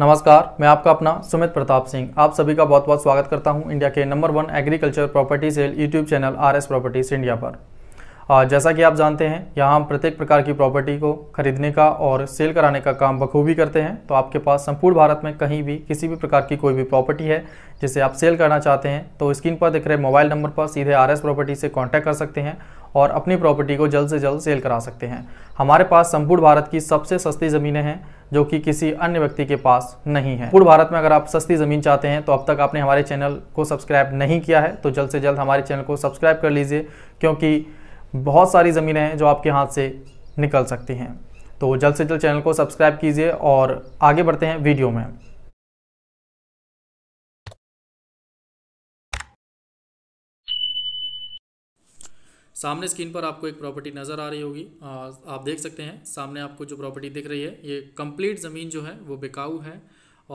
नमस्कार मैं आपका अपना सुमित प्रताप सिंह आप सभी का बहुत बहुत स्वागत करता हूं इंडिया के number one agriculture property sale YouTube channel R S properties India पर जैसा कि आप जानते हैं यहाँ हम प्रत्येक प्रकार की प्रॉपर्टी को खरीदने का और सेल कराने का काम बखूबी करते हैं तो आपके पास संपूर्ण भारत में कहीं भी किसी भी प्रकार की कोई भी प्रॉपर्टी है जिसे आप सेल करना चाहते हैं तो स्क्रीन पर दिख रहे मोबाइल नंबर पर सीधे आर एस प्रॉपर्टी से कॉन्टैक्ट कर सकते हैं और अपनी प्रॉपर्टी को जल्द से जल्द सेल करा सकते हैं हमारे पास संपूर्ण भारत की सबसे सस्ती ज़मीनें हैं जो कि किसी अन्य व्यक्ति के पास नहीं है पूर्व भारत में अगर आप सस्ती ज़मीन चाहते हैं तो अब तक आपने हमारे चैनल को सब्सक्राइब नहीं किया है तो जल्द से जल्द हमारे चैनल को सब्सक्राइब कर लीजिए क्योंकि बहुत सारी ज़मीनें हैं जो आपके हाथ से निकल सकती हैं तो जल्द से जल्द चैनल को सब्सक्राइब कीजिए और आगे बढ़ते हैं वीडियो में सामने स्क्रीन पर आपको एक प्रॉपर्टी नज़र आ रही होगी आप देख सकते हैं सामने आपको जो प्रॉपर्टी दिख रही है ये कंप्लीट ज़मीन जो है वो बिकाऊ है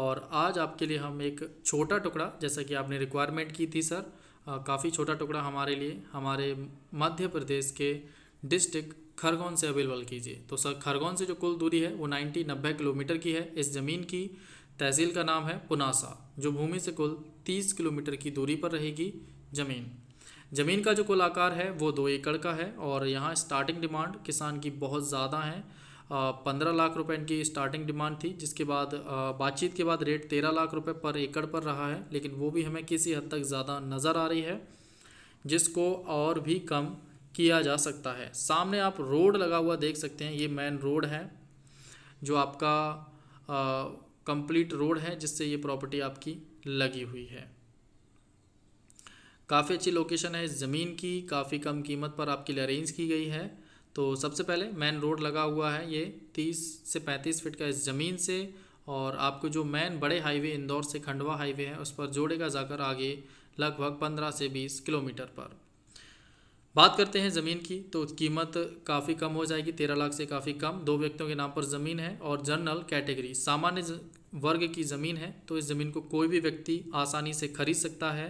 और आज आपके लिए हम एक छोटा टुकड़ा जैसा कि आपने रिक्वायरमेंट की थी सर काफ़ी छोटा टुकड़ा हमारे लिए हमारे मध्य प्रदेश के डिस्ट्रिक्ट खरगोन से अवेलेबल कीजिए तो सर खरगोन से जो कुल दूरी है वो नाइन्टी नब्बे किलोमीटर की है इस ज़मीन की तहसील का नाम है पुनासा जो भूमि से कुल तीस किलोमीटर की दूरी पर रहेगी ज़मीन ज़मीन का जो कुल आकार है वो दो एकड़ का है और यहाँ स्टार्टिंग डिमांड किसान की बहुत ज़्यादा है पंद्रह लाख रुपए इनकी स्टार्टिंग डिमांड थी जिसके बाद बातचीत के बाद रेट तेरह लाख रुपए पर एकड़ पर रहा है लेकिन वो भी हमें किसी हद तक ज़्यादा नज़र आ रही है जिसको और भी कम किया जा सकता है सामने आप रोड लगा हुआ देख सकते हैं ये मेन रोड है जो आपका कंप्लीट रोड है जिससे ये प्रॉपर्टी आपकी लगी हुई है काफ़ी अच्छी लोकेशन है इस ज़मीन की काफ़ी कम कीमत पर आपके लिए अरेंज की गई है तो सबसे पहले मेन रोड लगा हुआ है ये तीस से पैंतीस फिट का इस ज़मीन से और आपको जो मेन बड़े हाईवे इंदौर से खंडवा हाईवे है उस पर जोड़ेगा जाकर आगे लगभग पंद्रह से बीस किलोमीटर पर बात करते हैं ज़मीन की तो कीमत काफ़ी कम हो जाएगी तेरह लाख से काफ़ी कम दो व्यक्तियों के नाम पर ज़मीन है और जनरल कैटेगरी सामान्य वर्ग की ज़मीन है तो इस ज़मीन को कोई भी व्यक्ति आसानी से खरीद सकता है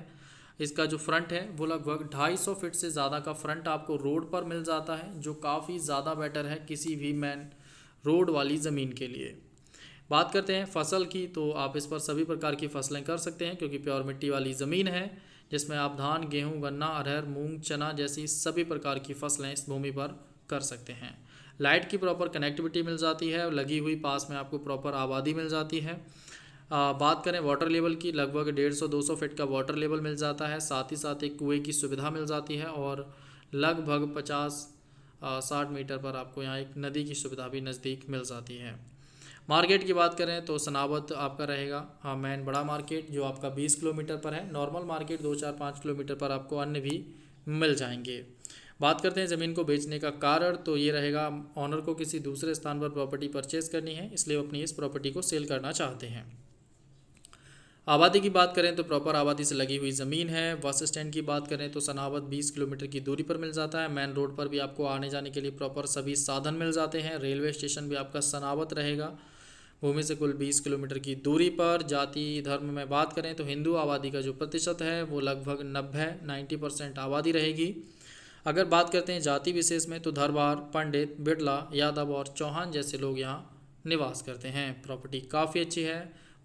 इसका जो फ्रंट है वो लगभग 250 फीट से ज़्यादा का फ्रंट आपको रोड पर मिल जाता है जो काफ़ी ज़्यादा बेटर है किसी भी मैन रोड वाली ज़मीन के लिए बात करते हैं फसल की तो आप इस पर सभी प्रकार की फसलें कर सकते हैं क्योंकि प्योर मिट्टी वाली ज़मीन है जिसमें आप धान गेहूं गन्ना अरहर मूंग चना जैसी सभी प्रकार की फसलें इस भूमि पर कर सकते हैं लाइट की प्रॉपर कनेक्टिविटी मिल जाती है लगी हुई पास में आपको प्रॉपर आबादी मिल जाती है आ, बात करें वाटर लेवल की लगभग डेढ़ सौ दो सौ फिट का वाटर लेवल मिल जाता है साथ ही साथ एक कुएँ की सुविधा मिल जाती है और लगभग पचास साठ मीटर पर आपको यहाँ एक नदी की सुविधा भी नज़दीक मिल जाती है मार्केट की बात करें तो सनावत आपका रहेगा हाँ मैन बड़ा मार्केट जो आपका बीस किलोमीटर पर है नॉर्मल मार्केट दो चार पाँच किलोमीटर पर आपको अन्य भी मिल जाएंगे बात करते हैं ज़मीन को बेचने का कारण तो ये रहेगा ऑनर को किसी दूसरे स्थान पर प्रॉपर्टी परचेज करनी है इसलिए अपनी इस प्रॉपर्टी को सेल करना चाहते हैं आबादी की बात करें तो प्रॉपर आबादी से लगी हुई ज़मीन है बस स्टैंड की बात करें तो सनावत 20 किलोमीटर की दूरी पर मिल जाता है मेन रोड पर भी आपको आने जाने के लिए प्रॉपर सभी साधन मिल जाते हैं रेलवे स्टेशन भी आपका सनावत रहेगा भूमि से कुल 20 किलोमीटर की दूरी पर जाति धर्म में बात करें तो हिंदू आबादी का जो प्रतिशत है वो लगभग नब्बे नाइन्टी परसेंट आबादी रहेगी अगर बात करते हैं जाति विशेष में तो धरवार पंडित बिड़ला यादव और चौहान जैसे लोग यहाँ निवास करते हैं प्रॉपर्टी काफ़ी अच्छी है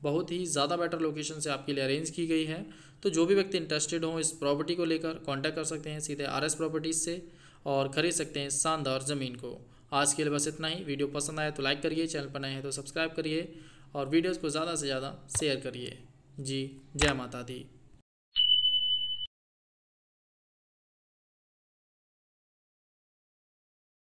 बहुत ही ज़्यादा बेटर लोकेशन से आपके लिए अरेंज की गई है तो जो भी व्यक्ति इंटरेस्टेड हों इस प्रॉपर्टी को लेकर कॉन्टैक्ट कर सकते हैं सीधे आर एस प्रॉपर्टीज़ से और खरीद सकते हैं शानदार ज़मीन को आज के लिए बस इतना ही वीडियो पसंद आए तो लाइक करिए चैनल पर नए हैं तो सब्सक्राइब करिए और वीडियोज़ को ज़्यादा से ज़्यादा शेयर करिए जी जय माता दी